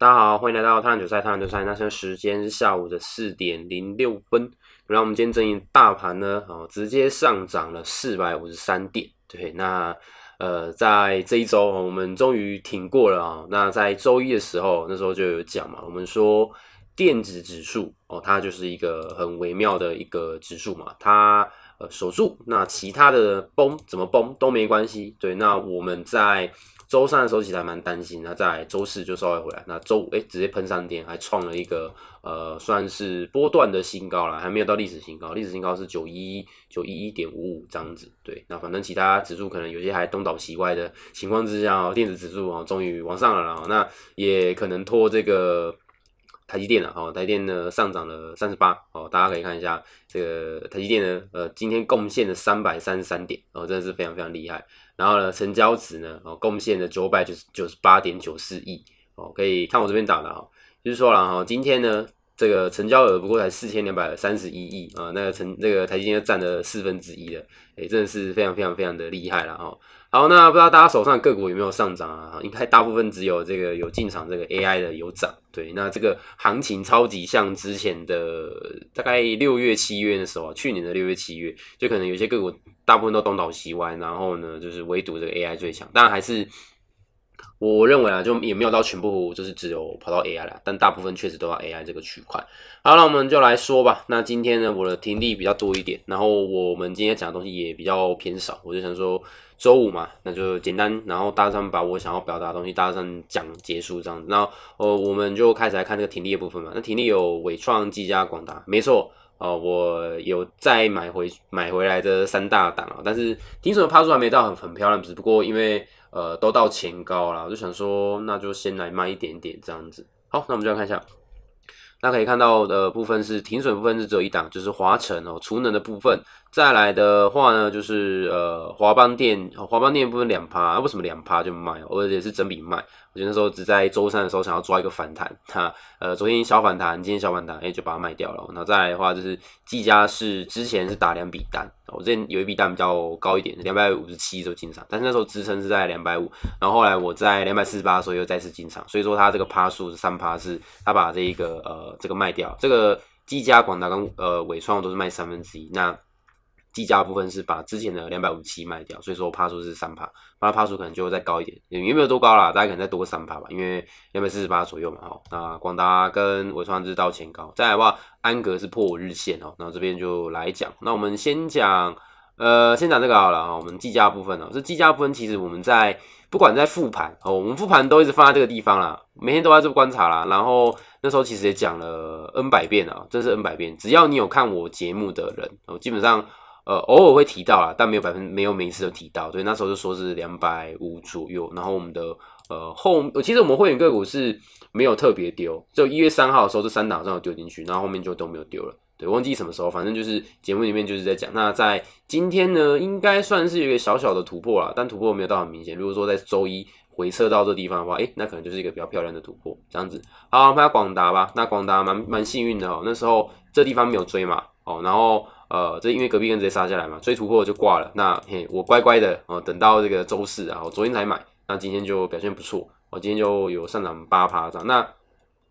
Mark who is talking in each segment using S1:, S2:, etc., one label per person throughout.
S1: 大家好，欢迎来到探九太探九菜。那现在时间是下午的四点零六分。然后我们今天整一大盘呢，哦，直接上涨了四百五十三点。对，那呃，在这一周我们终于挺过了啊。那在周一的时候，那时候就有讲嘛，我们说电子指数哦，它就是一个很微妙的一个指数嘛，它呃守住，那其他的崩怎么崩都没关系。对，那我们在。周三的时候其实还蛮担心，那在周四就稍微回来，那周五哎直接喷上天，还创了一个呃算是波段的新高了，还没有到历史新高，历史新高是九一九一一点五五样子。对，那反正其他指数可能有些还东倒西歪的情况之下哦，电子指数啊终于往上了，那也可能拖这个台积电了哦，台电呢上涨了三十八哦，大家可以看一下这个台积电呢，呃今天贡献了三百三十三点哦，真的是非常非常厉害。然后呢，成交值呢，哦，贡献了九百九十九十八点九四亿，哦，可以看我这边打的哦，就是说啦，哈，今天呢，这个成交额不过才四千两百三十一亿啊，那个成那个台积金占了四分之一了，哎，真的是非常非常非常的厉害了哈。好，那不知道大家手上个股有没有上涨啊？应该大部分只有这个有进场这个 AI 的有涨。对，那这个行情超级像之前的大概六月、七月的时候，去年的六月、七月，就可能有些个股大部分都东倒西歪，然后呢，就是唯独这个 AI 最强。但还是我认为啊，就也没有到全部，就是只有跑到 AI 了，但大部分确实都要 AI 这个区块。好，那我们就来说吧。那今天呢，我的听力比较多一点，然后我们今天讲的东西也比较偏少，我就想说。周五嘛，那就简单，然后大上把我想要表达的东西，大上讲结束这样子。那哦，我们就开始来看这个挺力的部分嘛。那挺力有伟创、技嘉、广达，没错。呃，我有再买回买回来的三大档哦。但是停损的趴数还没到很很漂亮，只不过因为呃都到前高了，我就想说那就先来卖一点点这样子。好，那我们就要看一下，那可以看到的部分是停损部分是只有一档，就是华晨哦，储能的部分。再来的话呢，就是呃，华邦电，华邦店部分两趴，为什么两趴就卖？而且是整笔卖。我得那时候只在周三的时候想要抓一个反弹，哈，呃，昨天小反弹，今天小反弹，哎，就把它卖掉了。那再来的话就是，技家是之前是打两笔单，我之前有一笔单比较高一点，两百五十七就进场，但是那时候支撑是在两百五，然后后来我在两百四十八的时候又再次进场，所以说它这个趴数是三趴，是它把这一个呃这个卖掉。这个技家、广达跟呃伟创都是卖三分之一。那计价部分是把之前的两百五七卖掉，所以说帕数是三帕，那帕数可能就再高一点，也没有多高啦，大家可能再多个三帕吧，因为两百四十八左右嘛，哦，那广达跟伟创是到前高，再来的话，安格是破日线哦，那这边就来讲，那我们先讲，呃，先讲这个好了啊，我们计价部分哦，这计价部分其实我们在不管在复盘哦，我们复盘都一直放在这个地方啦，每天都在做观察啦，然后那时候其实也讲了 N 百遍啊，真是 N 百遍，只要你有看我节目的人哦，基本上。呃，偶尔会提到啦，但没有百分，没有每一次都提到。所以那时候就说是两百五左右。然后我们的呃后，其实我们会员个股是没有特别丢，就一月三号的时候，这三档正好丢进去，然后后面就都没有丢了。对，忘记什么时候，反正就是节目里面就是在讲。那在今天呢，应该算是一个小小的突破了，但突破没有到很明显。如果说在周一回撤到这地方的话，诶，那可能就是一个比较漂亮的突破。这样子，好，拍广达吧。那广达蛮蛮幸运的哦，那时候这地方没有追嘛，哦，然后。呃，这因为隔壁跟直接杀下来嘛，追突破就挂了。那嘿，我乖乖的，呃，等到这个周四啊，我昨天才买，那今天就表现不错。我今天就有上涨八趴这涨。那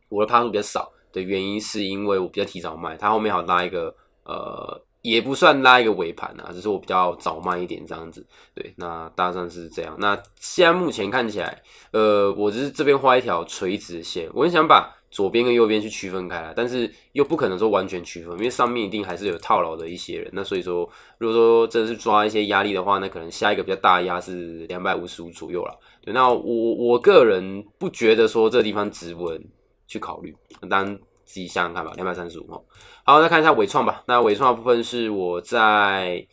S1: 我的趴数比较少的原因，是因为我比较提早卖，它后面好拉一个，呃，也不算拉一个尾盘啊，只是我比较早卖一点这样子。对，那大致上是这样。那现在目前看起来，呃，我只是这边画一条垂直线，我很想把。左边跟右边去区分开来，但是又不可能说完全区分，因为上面一定还是有套牢的一些人。那所以说，如果说真的是抓一些压力的话，那可能下一个比较大压是两百五十五左右了。那我我个人不觉得说这地方值温去考虑，当然自己想想看吧。两百三十五哈，好，再看一下伟创吧。那伟创的部分是我在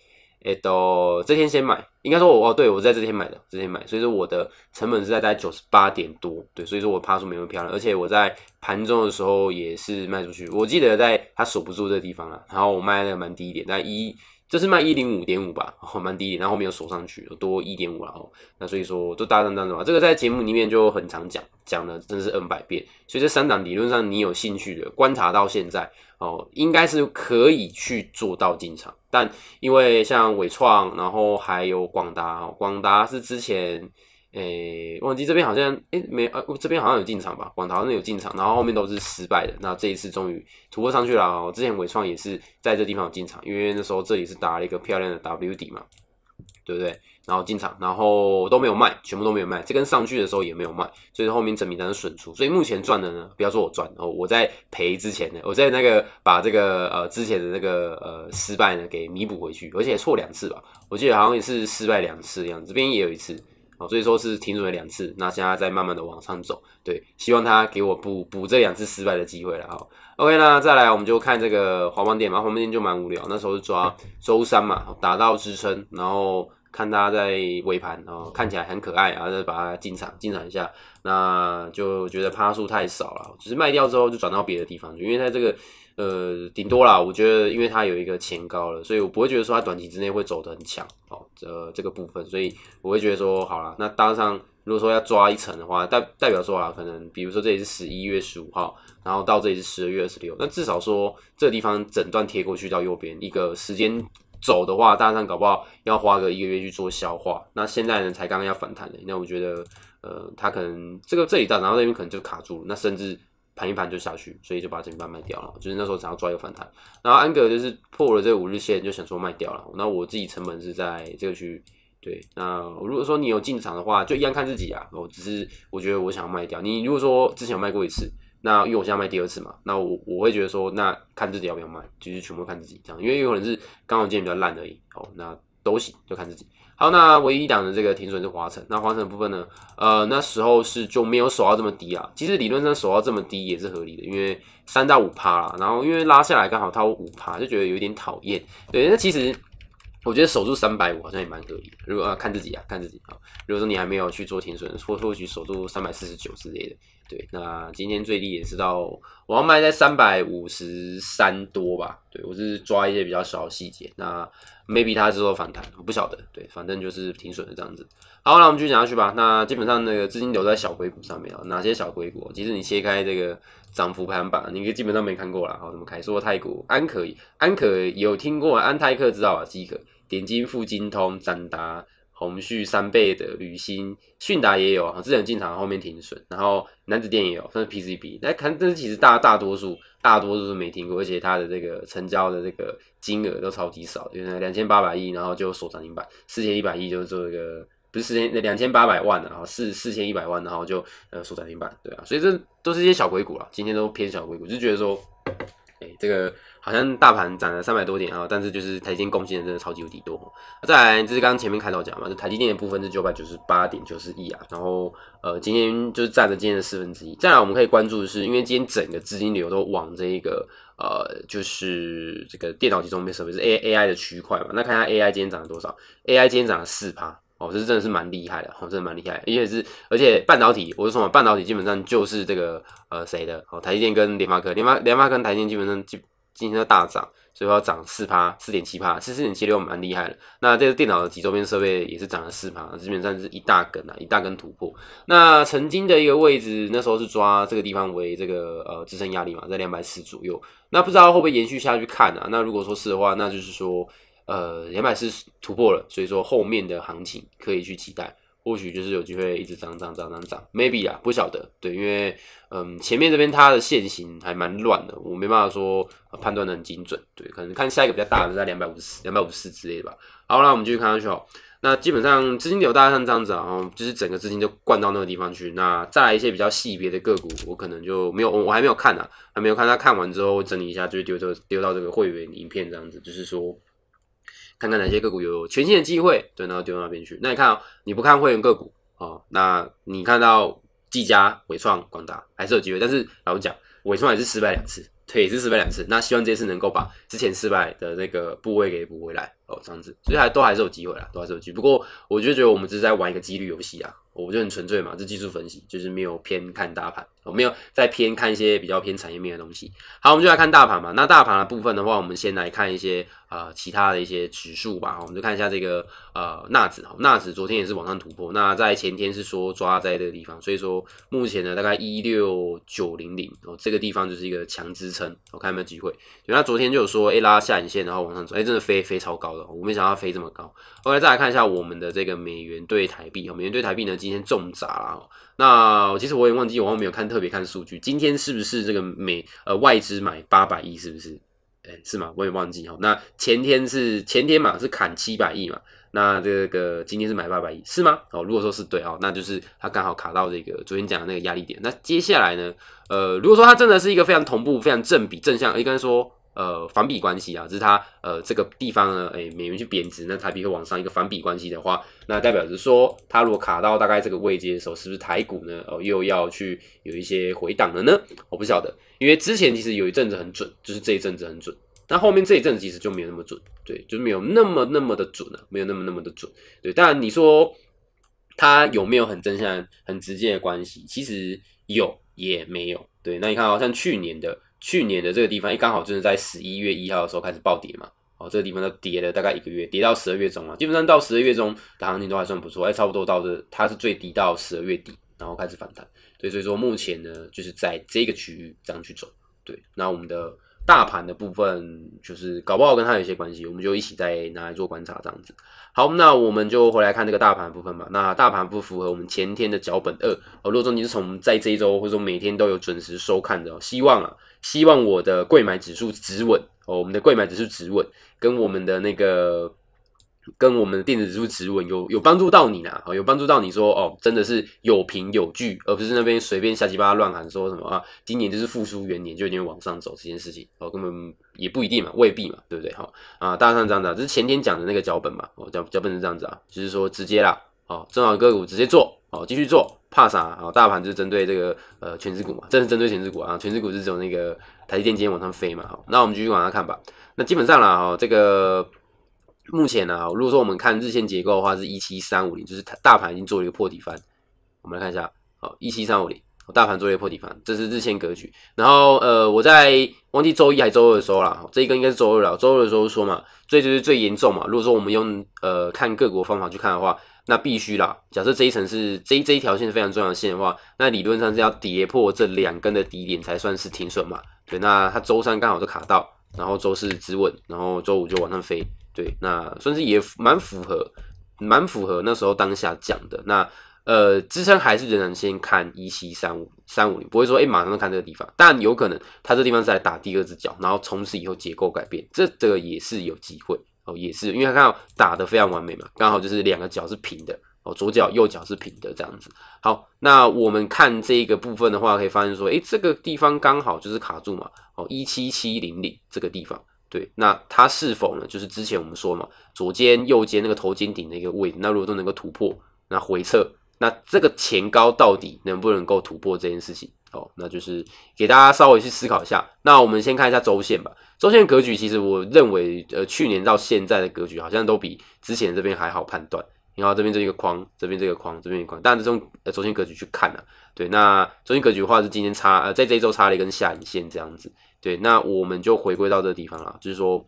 S1: 哎都这天先买。应该说，我哦，对我在这天买的，这天买，所以说我的成本是在大概九十八点多，对，所以说我怕出没有漂亮，而且我在盘中的时候也是卖出去，我记得在它守不住这个地方了，然后我卖的蛮低一点，在一。就是卖一零五点五吧，哦，蛮低，然后后面又上去，多一点五，然后那所以说就大涨当中嘛，这个在节目里面就很常讲，讲了真是 N 百遍，所以这三档理论上你有兴趣的，观察到现在哦，应该是可以去做到进场，但因为像伟创，然后还有广达，广达是之前。诶，忘记这边好像诶，没啊，这边好像有进场吧，广达那有进场，然后后面都是失败的。那这一次终于突破上去了。之前伟创也是在这地方有进场，因为那时候这里是打了一个漂亮的 WD 嘛，对不对？然后进场，然后都没有卖，全部都没有卖。这根上去的时候也没有卖，所以后面整名单的损出。所以目前赚的呢，不要说我赚，哦，我在赔之前的，我在那个把这个呃之前的那个呃失败呢给弥补回去，而且错两次吧，我记得好像也是失败两次一样，这边也有一次。哦，所以说是停损了两次，那现在在慢慢的往上走，对，希望他给我补补这两次失败的机会了啊。OK，那再来我们就看这个华邦店嘛，后华邦就蛮无聊，那时候是抓周三嘛，打到支撑，然后。看它在尾盘，哦，看起来很可爱，然后再把它进场进场一下，那就觉得趴数太少了，只是卖掉之后就转到别的地方，去，因为它这个呃顶多啦，我觉得因为它有一个前高了，所以我不会觉得说它短期之内会走的很强，哦，这这个部分，所以我会觉得说好了，那搭上如果说要抓一层的话，代代表说啊，可能比如说这里是十一月十五号，然后到这里是十二月二十六，那至少说这个地方整段贴过去到右边一个时间。走的话，大家上搞不好要花个一个月去做消化。那现在呢，才刚刚要反弹的，那我觉得，呃，他可能这个这一段，然后那边可能就卡住了，那甚至盘一盘就下去，所以就把整笔卖掉了。就是那时候想要抓一个反弹，然后安格就是破了这五日线，就想说卖掉了。那我自己成本是在这个区，对。那如果说你有进场的话，就一样看自己啊。我只是我觉得我想要卖掉。你如果说之前卖过一次。那因为我现在卖第二次嘛，那我我会觉得说，那看自己要不要卖，就是全部看自己这样。因为有可能是刚好今天比较烂而已，哦，那都行，就看自己。好，那唯一档的这个停损是华晨，那华晨部分呢，呃，那时候是就没有守到这么低啦。其实理论上守到这么低也是合理的，因为三到五趴啦。然后因为拉下来刚好它五趴，就觉得有点讨厌。对，那其实我觉得守住三百五好像也蛮可以。如果看自己啊，看自己啊。如果说你还没有去做停损，或或许守住三百四十九之类的。对，那今天最低也是到我要卖在三百五十三多吧？对我是抓一些比较小的细节，那 maybe 它之后反弹，我不晓得。对，反正就是挺损的这样子。好，那我们继续讲下去吧。那基本上那个资金留在小硅谷上面啊，哪些小硅谷？其实你切开这个涨幅排行榜，你应该基本上没看过了。好，我么开说泰国安可，安可有听过安泰克知道吧？即可，点金、富金通、展达。红旭三倍的铝芯，迅达也有啊，智能进场后面停损，然后男子店也有，算是 PCB，那看，但是其实大大多数大多都是没听过，而且它的这个成交的这个金额都超级少，就是两千八百亿，然后就锁涨停板，四千一百亿就是做一个，不是四千，两千八百万的，然后四四千一百万，然后就呃锁涨停板，对啊，所以这都是一些小鬼股了，今天都偏小鬼股，就觉得说。这个好像大盘涨了三百多点啊，但是就是台积电贡献真的超级无敌多。再来，就是刚刚前面开头讲嘛，就台积电的部分是九百九十八点九四亿啊，然后呃，今天就是占了今天的四分之一。再来，我们可以关注的是，因为今天整个资金流都往这一个呃，就是这个电脑集中这设备是 A A I 的区块嘛。那看一下 A I 今天涨了多少？A I 今天涨了四趴。哦，这真的是蛮厉害的，哦，真的蛮厉害。而且是，而且半导体，我说什半导体基本上就是这个呃谁的？哦，台积电跟联发科，联发联发科跟台积电基本上就今天都大涨，所以要涨四趴，四点七趴，四四点七六蛮厉害的。那这个电脑的及周边设备也是涨了四趴，基本上是一大根啊，一大根突破。那曾经的一个位置，那时候是抓这个地方为这个呃支撑压力嘛，在两百四左右。那不知道会不会延续下去看啊？那如果说是的话，那就是说。呃，两百是突破了，所以说后面的行情可以去期待，或许就是有机会一直涨涨涨涨涨，maybe 啊，不晓得。对，因为嗯，前面这边它的线型还蛮乱的，我没办法说判断的很精准。对，可能看下一个比较大的在两百五十、两百五十之类吧。好那我们继续看下去。哦。那基本上资金流大概像这样子啊，就是整个资金就灌到那个地方去。那再来一些比较细别的个股，我可能就没有，我还没有看啊，还没有看。他看完之后整理一下，就丢到丢到这个会员影片这样子，就是说。看看哪些个股有全新的机会，对，然后丢到那边去。那你看啊，你不看会员个股哦，那你看到技佳、伟创、光大还是有机会。但是老实讲，伟创也是失败两次，对，也是失败两次。那希望这次能够把之前失败的那个部位给补回来哦，这样子，所以还都还是有机会啦，都还是有机会。不过，我就觉得我们只是在玩一个几率游戏啊，我就很纯粹嘛，这技术分析，就是没有偏看大盘。我没有再偏看一些比较偏产业面的东西。好，我们就来看大盘嘛。那大盘的部分的话，我们先来看一些呃其他的一些指数吧。我们就看一下这个呃纳指哦，纳指昨天也是往上突破。那在前天是说抓在这个地方，所以说目前呢大概一六九零零哦这个地方就是一个强支撑。我看有没有机会？因为他昨天就有说，哎拉下影线，然后往上走，哎真的飞飞超高了，我没想到飞这么高。OK，再来看一下我们的这个美元对台币，美元对台币呢今天重砸。那其实我也忘记，我好像没有看特别看数据。今天是不是这个美呃外资买八百亿？是不是？哎，是吗？我也忘记哦。那前天是前天嘛是砍七百亿嘛？那这个今天是买八百亿，是吗？哦，如果说是对哦，那就是它刚好卡到这个昨天讲的那个压力点。那接下来呢？呃，如果说它真的是一个非常同步、非常正比、正向，应该说。呃，反比关系啊，就是它呃这个地方呢，哎，美元去贬值，那台币会往上，一个反比关系的话，那代表着说，它如果卡到大概这个位阶的时候，是不是台股呢？哦，又要去有一些回档了呢？我不晓得，因为之前其实有一阵子很准，就是这一阵子很准，那后面这一阵子其实就没有那么准，对，就没有那么那么的准了，没有那么那么的准，对。当然你说它有没有很正向、很直接的关系？其实有也没有，对。那你看，像去年的。去年的这个地方一刚好就是在十一月一号的时候开始暴跌嘛，哦，这个地方都跌了大概一个月，跌到十二月中了。基本上到十二月中，行情都还算不错，还差不多到这它是最低到十二月底，然后开始反弹。对，所以说目前呢，就是在这个区域这样去走。对，那我们的大盘的部分就是搞不好跟它有些关系，我们就一起再拿来做观察这样子。好，那我们就回来看这个大盘部分吧。那大盘不符合我们前天的脚本二哦。如果说你是从在这一周或者说每天都有准时收看的哦，希望啊。希望我的贵买指数止稳哦，我们的贵买指数止稳，跟我们的那个跟我们电子指数止稳有有帮助到你啦，哦、有帮助到你说哦，真的是有凭有据，而不是那边随便瞎七八乱喊说什么啊，今年就是复苏元年，就一定往上走这件事情哦，根本也不一定嘛，未必嘛，对不对？哦、啊，大概上这样子，这是前天讲的那个脚本嘛，哦，脚脚本是这样子啊，就是说直接啦，哦，正好个股直接做，哦继续做。怕啥？啊？大盘就是针对这个呃全指股嘛，正是针对全指股啊。全指股就是从那个台积电今天往上飞嘛。好，那我们继续往下看吧。那基本上啦，哈，这个目前呢，如果说我们看日线结构的话，是一七三五零，就是大盘已经做了一个破底翻。我们来看一下，好，一七三五零，大盘做了一个破底翻，这是日线格局。然后呃，我在忘记周一还周二的时候了，这一个应该是周二了。周二的时候说嘛，最就是最严重嘛。如果说我们用呃看各国方法去看的话。那必须啦，假设这一层是这这一条线是非常重要的线的话，那理论上是要跌破这两根的低点才算是停损嘛？对，那它周三刚好就卡到，然后周四止稳，然后周五就往上飞。对，那甚至也蛮符合，蛮符合那时候当下讲的。那呃，支撑还是仍然先看一七三五三五零，不会说哎马上看这个地方，但有可能它这地方是来打第二只脚，然后从此以后结构改变，这这个也是有机会。哦，也是，因为他看到打得非常完美嘛，刚好就是两个脚是平的哦，左脚、右脚是平的这样子。好，那我们看这个部分的话，可以发现说，诶，这个地方刚好就是卡住嘛，哦，一七七零零这个地方，对，那它是否呢？就是之前我们说嘛，左肩、右肩那个头肩顶的一个位置，那如果都能够突破，那回撤，那这个前高到底能不能够突破这件事情？哦，那就是给大家稍微去思考一下。那我们先看一下周线吧。周线格局其实我认为，呃，去年到现在的格局好像都比之前这边还好判断。你看这边这一个框，这边这个框，这边一个框。但这从呃周线格局去看呢，对，那周线格局的话是今天差呃，在这一周差了一根下影线这样子。对，那我们就回归到这个地方了，就是说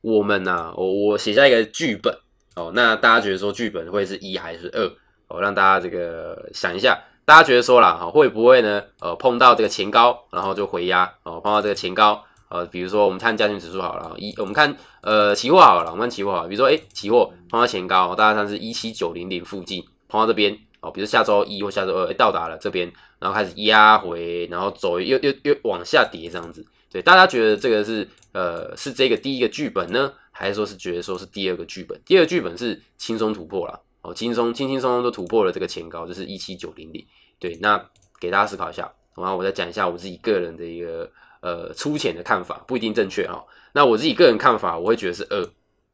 S1: 我们呢，我我写下一个剧本。哦，那大家觉得说剧本会是一还是二？哦，让大家这个想一下。大家觉得说了哈，会不会呢？呃，碰到这个前高，然后就回压哦，碰到这个前高，呃，比如说我们看家庭指数好了，一我们看呃期货好了，我们看期货好了，比如说哎，期货碰到前高，大概看是一七九零零附近碰到这边哦，比如下周一或下周二到达了这边，然后开始压回，然后走又又又往下跌这样子。对，大家觉得这个是呃是这个第一个剧本呢，还是说是觉得说是第二个剧本？第二个剧本是轻松突破了，哦，轻松轻轻松松都突破了这个前高，就是一七九零零。对，那给大家思考一下，然后我再讲一下我自己个人的一个呃粗浅的看法，不一定正确哈。那我自己个人看法，我会觉得是二，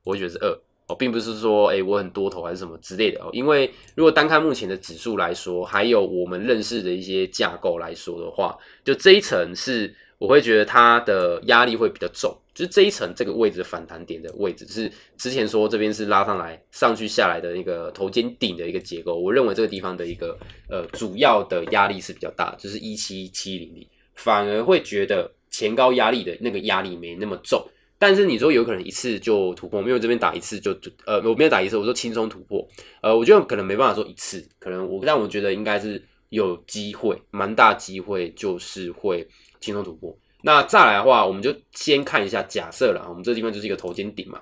S1: 我会觉得是二哦，并不是说诶我很多头还是什么之类的哦。因为如果单看目前的指数来说，还有我们认识的一些架构来说的话，就这一层是我会觉得它的压力会比较重。就是这一层这个位置的反弹点的位置是之前说这边是拉上来上去下来的一个头肩顶的一个结构，我认为这个地方的一个呃主要的压力是比较大就是一七七零零，反而会觉得前高压力的那个压力没那么重。但是你说有可能一次就突破，没有这边打一次就呃我没有打一次，我说轻松突破，呃，我觉得可能没办法说一次，可能我让我觉得应该是有机会，蛮大机会，就是会轻松突破。那再来的话，我们就先看一下假设了，我们这地方就是一个头肩顶嘛。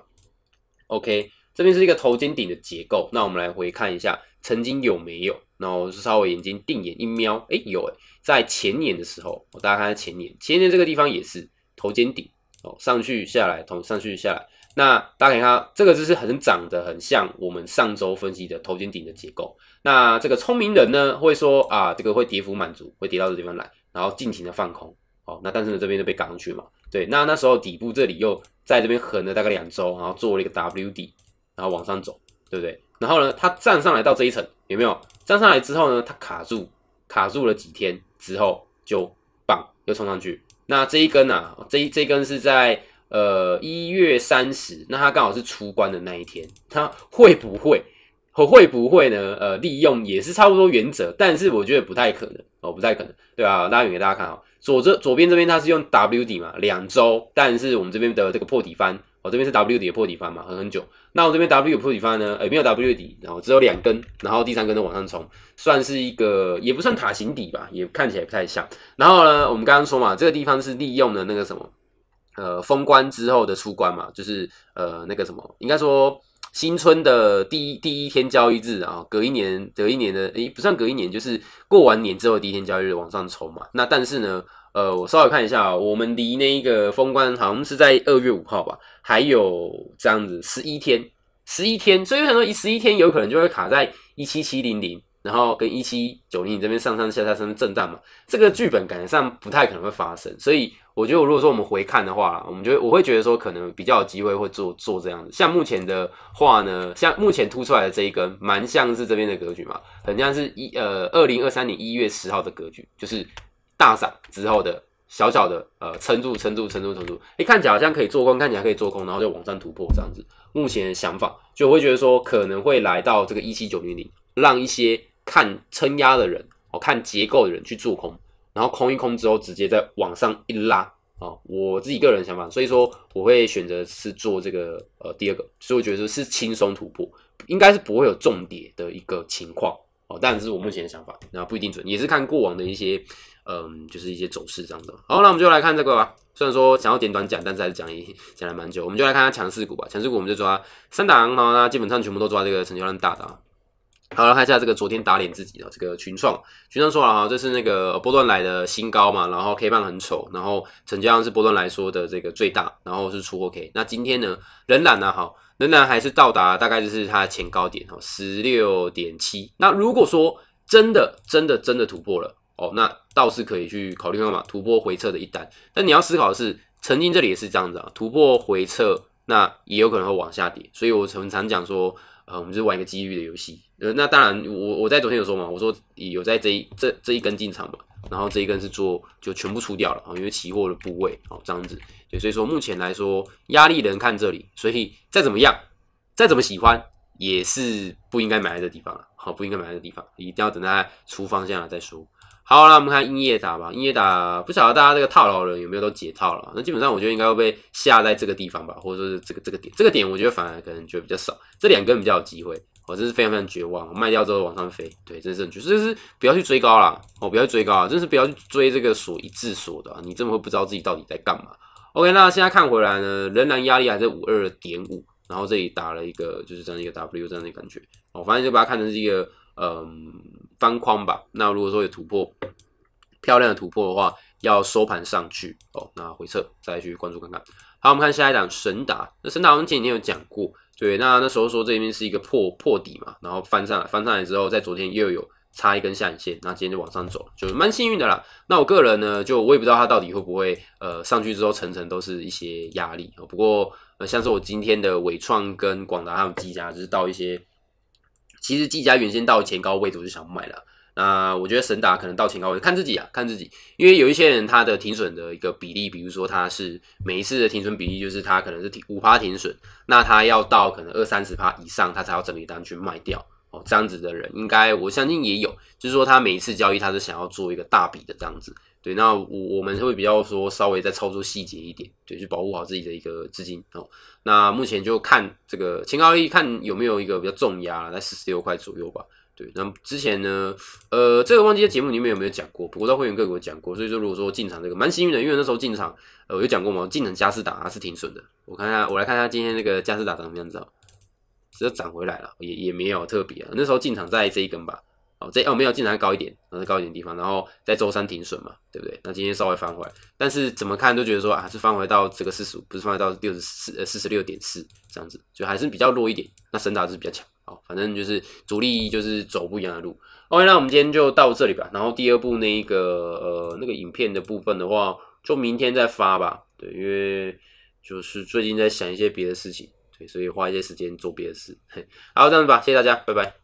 S1: OK，这边是一个头肩顶的结构。那我们来回看一下，曾经有没有？那我稍微眼睛定眼一瞄，哎，有哎，在前年的时候，大家看前年，前年这个地方也是头肩顶哦，上去下来，同上去下来。那大家看，这个就是很长的，很像我们上周分析的头肩顶的结构。那这个聪明人呢，会说啊，这个会跌幅满足，会跌到这地方来，然后尽情的放空。哦，那但是呢，这边就被赶上去嘛，对，那那时候底部这里又在这边横了大概两周，然后做了一个 W 底，然后往上走，对不对？然后呢，它站上来到这一层有没有？站上来之后呢，它卡住，卡住了几天之后就棒，又冲上去。那这一根啊，这一这根是在呃一月三十，那它刚好是出关的那一天，它会不会和会不会呢？呃，利用也是差不多原则，但是我觉得不太可能哦，不太可能，对吧？拉远给大家看哦。左这左边这边它是用 W 底嘛，两周，但是我们这边的这个破底翻，我这边是 W 底的破底翻嘛，很很久。那我这边 W 有破底翻呢，也没有 W 底，然后只有两根，然后第三根都往上冲，算是一个也不算塔形底吧，也看起来不太像。然后呢，我们刚刚说嘛，这个地方是利用了那个什么，呃，封关之后的出关嘛，就是呃那个什么，应该说。新春的第一第一天交易日啊，隔一年隔一年的，诶，不算隔一年，就是过完年之后第一天交易日往上冲嘛。那但是呢，呃，我稍微看一下，我们离那个封关好像是在二月五号吧，还有这样子十一天，十一天，所以我想说，十一天有可能就会卡在一七七零零。然后跟一七九零这边上上下下生震荡嘛，这个剧本感觉上不太可能会发生，所以我觉得如果说我们回看的话，我们觉得我会觉得说可能比较有机会会做做这样子。像目前的话呢，像目前突出来的这一根，蛮像是这边的格局嘛，很像是一呃二零二三年一月十号的格局，就是大涨之后的小小的呃撑住撑住撑住撑住，哎，看起来好像可以做空，看起来可以做空，然后就往上突破这样子。目前的想法就会觉得说可能会来到这个一七九零零，让一些看撑压的人，哦，看结构的人去做空，然后空一空之后，直接再往上一拉，啊，我自己个人想法，所以说我会选择是做这个，呃，第二个，所以我觉得是轻松突破，应该是不会有重叠的一个情况，哦，但是我目前的想法，那不一定准，也是看过往的一些，嗯，就是一些走势这样的。好，那我们就来看这个吧，虽然说想要点短讲，但是还是讲一讲了蛮久，我们就来看强势股吧，强势股我们就抓三档，然后呢，基本上全部都抓这个成交量大的。啊。好，了，看一下这个昨天打脸自己的这个群创，群创说了哈，这是那个波段来的新高嘛，然后 K 棒很丑，然后成交量是波段来说的这个最大，然后是出货 K。那今天呢，仍然呢，哈，仍然还是到达大概就是它的前高点哈，十六点七。那如果说真的真的真的突破了哦，那倒是可以去考虑干嘛突破回撤的一单。但你要思考的是，曾经这里也是这样子啊，突破回撤，那也有可能会往下跌。所以我常常讲说。呃，我们就玩一个机遇的游戏，呃，那当然，我我在昨天有说嘛，我说有在这一这这一根进场嘛，然后这一根是做就全部出掉了，啊，因为期货的部位，哦这样子，对，所以说目前来说压力能看这里，所以再怎么样，再怎么喜欢也是不应该买这地方了，好，不应该买这地方，一定要等它出方向了再说。好啦，我们看英乐打吧。英乐打，不晓得大家这个套牢人有没有都解套了？那基本上我觉得应该会被下在这个地方吧，或者说是这个这个点，这个点我觉得反而可能就比较少。这两根比较有机会。我真是非常非常绝望，我卖掉之后往上飞，对，真是就是不要去追高了，哦，不要追高，真是不要去追这个锁一致锁的，你这么会不知道自己到底在干嘛。OK，那现在看回来呢，仍然压力还是五二点五，然后这里打了一个就是这样一个 W 这样的感觉，我反正就把它看成是一个嗯。方框吧，那如果说有突破，漂亮的突破的话，要收盘上去哦。那回撤再去关注看看。好，我们看下一档神达。那神达我们前几天有讲过，对，那那时候说这边是一个破破底嘛，然后翻上来，翻上来之后，在昨天又有插一根下影线，那今天就往上走，就是蛮幸运的啦。那我个人呢，就我也不知道它到底会不会呃上去之后层层都是一些压力哦、不过呃，像是我今天的伟创跟广达还有积家，就是到一些。其实季家原先到前高位都是想卖了。那我觉得神达可能到前高位看自己啊，看自己，因为有一些人他的停损的一个比例，比如说他是每一次的停损比例就是他可能是停五趴停损，那他要到可能二三十趴以上，他才要整理单去卖掉哦，这样子的人应该我相信也有，就是说他每一次交易他是想要做一个大笔的这样子。对，那我我们会比较说稍微再操作细节一点，对，去保护好自己的一个资金哦。那目前就看这个前高一看有没有一个比较重压在四十六块左右吧。对，那之前呢，呃，这个忘记在节目里面有没有讲过，不过在会员个股讲过，所以说如果说进场这个蛮幸运的，因为那时候进场，呃，我有讲过嘛，进场加斯达是挺损的。我看下，我来看下今天那个加斯达什么样子啊，直接涨回来了，也也没有特别啊。那时候进场在这一根吧。哦，这我们要尽量高一点，在高一点的地方，然后在周三停损嘛，对不对？那今天稍微翻回，来，但是怎么看都觉得说啊，是翻回到这个四十五，不是翻回到六十四呃四十六点四这样子，就还是比较弱一点。那神打是比较强，哦，反正就是主力就是走不一样的路。OK，那我们今天就到这里吧。然后第二部那一个呃那个影片的部分的话，就明天再发吧，对，因为就是最近在想一些别的事情，对，所以花一些时间做别的事。好，这样子吧，谢谢大家，拜拜。